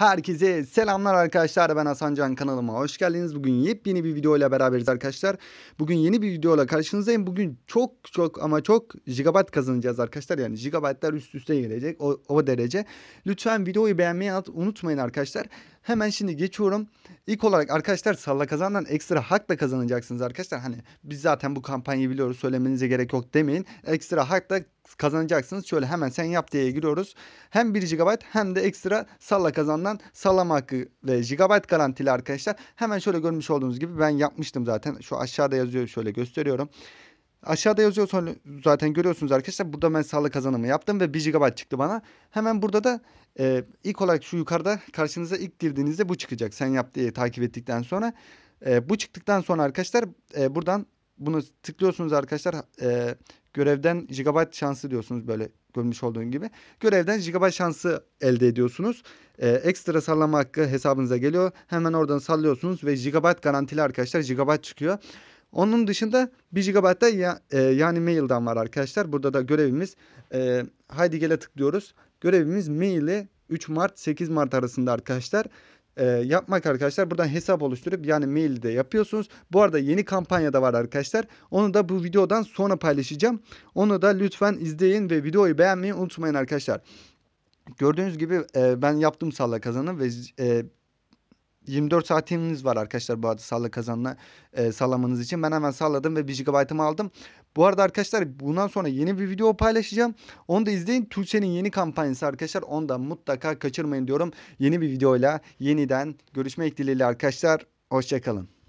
Herkese selamlar arkadaşlar ben Hasan Can kanalıma hoş geldiniz. Bugün yepyeni bir video ile beraberiz arkadaşlar. Bugün yeni bir video ile karşınızdayım. Bugün çok çok ama çok gigabayt kazanacağız arkadaşlar. Yani gigabaytlar üst üste gelecek o, o derece. Lütfen videoyu beğenmeyi unutmayın arkadaşlar. Hemen şimdi geçiyorum. İlk olarak arkadaşlar salla kazandan ekstra hak da kazanacaksınız arkadaşlar. Hani biz zaten bu kampanyayı biliyoruz söylemenize gerek yok demeyin. Ekstra hak da kazanacaksınız. Şöyle hemen sen yap diye giriyoruz. Hem 1 GB hem de ekstra salla kazandan sallama hakkı ve GB garantili arkadaşlar. Hemen şöyle görmüş olduğunuz gibi ben yapmıştım zaten. Şu aşağıda yazıyor şöyle gösteriyorum. Aşağıda yazıyor zaten görüyorsunuz arkadaşlar. Burada ben salla kazanımı yaptım ve 1 GB çıktı bana. Hemen burada da e, ilk olarak şu yukarıda karşınıza ilk girdiğinizde bu çıkacak. Sen yap diye takip ettikten sonra. E, bu çıktıktan sonra arkadaşlar e, buradan bunu tıklıyorsunuz arkadaşlar. E, görevden gigabyte şansı diyorsunuz böyle görmüş olduğun gibi. Görevden gigabyte şansı elde ediyorsunuz. E, ekstra sallama hakkı hesabınıza geliyor. Hemen oradan sallıyorsunuz ve gigabyte garantili arkadaşlar gigabyte çıkıyor. Onun dışında 1 GB da ya, e, yani mail'dan var arkadaşlar. Burada da görevimiz e, haydi gele tıklıyoruz. Görevimiz maili 3 Mart 8 Mart arasında arkadaşlar e, yapmak arkadaşlar. Buradan hesap oluşturup yani mail de yapıyorsunuz. Bu arada yeni kampanya da var arkadaşlar. Onu da bu videodan sonra paylaşacağım. Onu da lütfen izleyin ve videoyu beğenmeyi unutmayın arkadaşlar. Gördüğünüz gibi e, ben yaptım salla kazanı ve e, 24 saatiniz var arkadaşlar bu arada salla kazanla e, sallamanız için. Ben hemen salladım ve 1 GB'ımı aldım. Bu arada arkadaşlar bundan sonra yeni bir video paylaşacağım. Onu da izleyin. Tuğçe'nin yeni kampanyası arkadaşlar. Onu da mutlaka kaçırmayın diyorum. Yeni bir videoyla yeniden görüşmek dileğiyle arkadaşlar. Hoşçakalın.